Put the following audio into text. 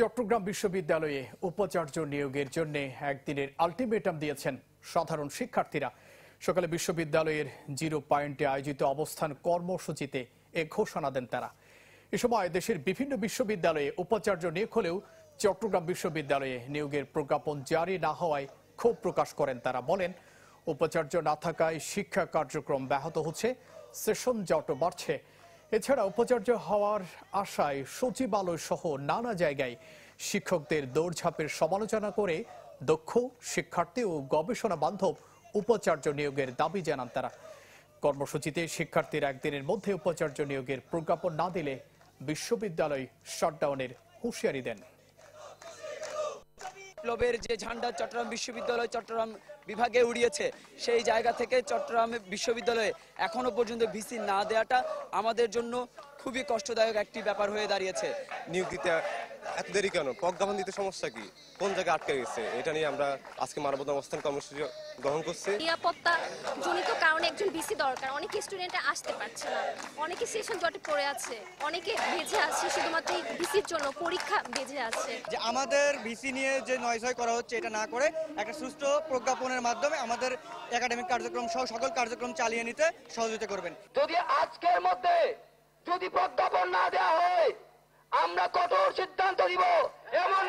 চট্টগ্রাম বিশ্ববিদ্যালয়ে উপাচার্য নিয়োগের জন্য একদিনের আলটিমেটাম দিয়েছেন সাধারণ শিক্ষার্থীরা সকালে বিশ্ববিদ্যালয়ের জিরো পয়েন্টে আয়োজিত অবস্থান কর্মসূচিতে এ ঘোষণা দেন তারা এ সময় দেশের বিভিন্ন বিশ্ববিদ্যালয়ে উপাচার্য নিয়োগ হলেও চট্টগ্রাম বিশ্ববিদ্যালয়ে নিয়োগের প্রজ্ঞাপন জারি না হওয়ায় ক্ষোভ প্রকাশ করেন তারা বলেন উপাচার্য না থাকায় শিক্ষা কার্যক্রম ব্যাহত হচ্ছে সেশন জট বাড়ছে এছাড়া উপাচার্য হওয়ার আশায় সচিবালয় সহ নানা জায়গায় শিক্ষকদের দৌড়ঝাঁপের সমালোচনা করে দক্ষ শিক্ষার্থী ও গবেষণা বান্ধব উপাচার্য নিয়োগের দাবি জানান তারা কর্মসূচিতে শিক্ষার্থীর একদিনের মধ্যে উপাচার্য নিয়োগের প্রজ্ঞাপন না দিলে বিশ্ববিদ্যালয় শাটডাউনের হুঁশিয়ারি দেন বিপ্লবের যে ঝান্ডা চট্টগ্রাম বিশ্ববিদ্যালয় চট্টগ্রাম বিভাগে উড়িয়েছে সেই জায়গা থেকে চট্টগ্রাম বিশ্ববিদ্যালয়ে এখনো পর্যন্ত ভিসি না দেওয়াটা আমাদের জন্য খুবই কষ্টদায়ক একটি ব্যাপার হয়ে দাঁড়িয়েছে নিয়োগ দিতে এত দেরি কেন প্রজ্ঞাপন দিতে সমস্যা কি কোন জায়গায় আটকে গেছে এটা নিয়ে আমরা আজকে মানবতা অবস্থান কর্মসূচি গ্রহণ করছি নিরাপত্তা জনিত কারণে একজন বিসি দরকার অনেক স্টুডেন্ট আসতে পারছে না অনেকে সেশন জটে পড়ে আছে অনেকে ভেজে আছে শুধুমাত্র বিসির জন্য পরীক্ষা ভেজে আছে যে আমাদের বিসি নিয়ে যে নয় ছয় করা হচ্ছে এটা না করে একটা সুষ্ঠু প্রজ্ঞাপনের মাধ্যমে আমাদের একাডেমিক কার্যক্রম সহ সকল কার্যক্রম চালিয়ে নিতে সহযোগিতা করবেন যদি আজকের মধ্যে যদি প্রজ্ঞাপন না দেওয়া হয় আমরা কঠোর সিদ্ধান্ত দিব এমন